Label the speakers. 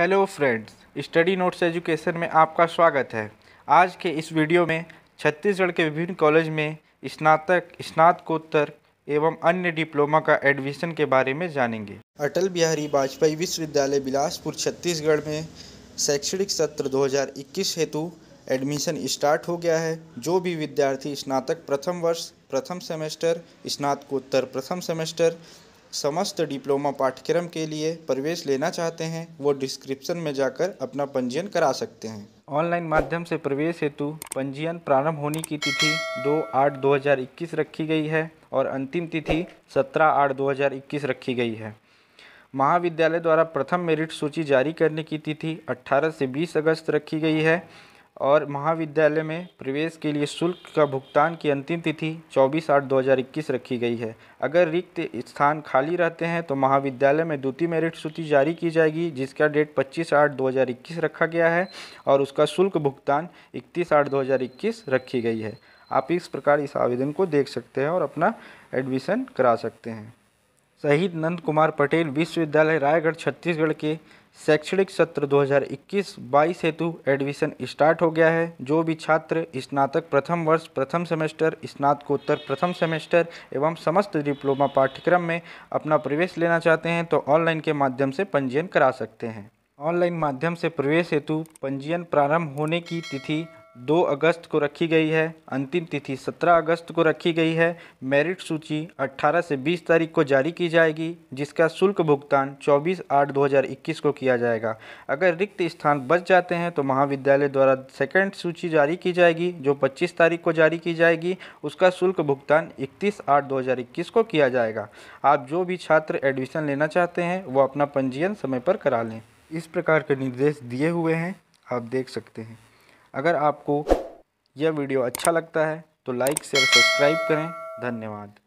Speaker 1: hello friends study notes education में आपका स्वागत है आज के इस वीडियो में छत्तीसगढ़ के विभिन्न कॉलेज में स्नातक स्नातकोत्तर एवं अन्य डिप्लोमा का एडमिशन के बारे में जानेंगे अटल बिहारी वाजपेयी विश्वविद्यालय बिलासपुर छत्तीसगढ़ में शैक्षणिक सत्र 2021 हेतु एडमिशन स्टार्ट हो गया है जो भी विद्यार्थी स्नातक प्रथम वर्ष प्रथम सेमेस्टर स्नातकोत्तर प्रथम सेमेस्टर समस्त डिप्लोमा पाठ्यक्रम के लिए प्रवेश लेना चाहते हैं वो डिस्क्रिप्शन में जाकर अपना पंजीयन करा सकते हैं ऑनलाइन माध्यम से प्रवेश हेतु पंजीयन प्रारंभ होने की तिथि 2 आठ 2021 रखी गई है और अंतिम तिथि 17 आठ 2021 रखी गई है महाविद्यालय द्वारा प्रथम मेरिट सूची जारी करने की तिथि 18 से 20 अगस्त रखी गई है और महाविद्यालय में प्रवेश के लिए शुल्क का भुगतान की अंतिम तिथि 24 आठ 2021 रखी गई है अगर रिक्त स्थान खाली रहते हैं तो महाविद्यालय में द्वितीय मेरिट सूची जारी की जाएगी जिसका डेट 25 आठ 2021 रखा गया है और उसका शुल्क भुगतान 31 आठ 2021 रखी गई है आप इस प्रकार इस आवेदन को देख सकते हैं और अपना एडमिशन करा सकते हैं शहीद नंद कुमार पटेल विश्वविद्यालय रायगढ़ छत्तीसगढ़ के शैक्षणिक सत्र 2021-22 हेतु एडमिशन स्टार्ट हो गया है जो भी छात्र स्नातक प्रथम वर्ष प्रथम सेमेस्टर स्नातकोत्तर प्रथम सेमेस्टर एवं समस्त डिप्लोमा पाठ्यक्रम में अपना प्रवेश लेना चाहते हैं तो ऑनलाइन के माध्यम से पंजीयन करा सकते हैं ऑनलाइन माध्यम से प्रवेश हेतु पंजीयन प्रारंभ होने की तिथि दो अगस्त को रखी गई है अंतिम तिथि 17 अगस्त को रखी गई है मेरिट सूची 18 से 20 तारीख को जारी की जाएगी जिसका शुल्क भुगतान 24 आठ 2021 को किया जाएगा अगर रिक्त स्थान बच जाते हैं तो महाविद्यालय द्वारा सेकेंड सूची जारी की जाएगी जो 25 तारीख को जारी की जाएगी उसका शुल्क भुगतान 31 आठ 2021 को किया जाएगा आप जो भी छात्र एडमिशन लेना चाहते हैं वो अपना पंजीयन समय पर करा लें इस प्रकार के निर्देश दिए हुए हैं आप देख सकते हैं अगर आपको यह वीडियो अच्छा लगता है तो लाइक शेयर सब्सक्राइब करें धन्यवाद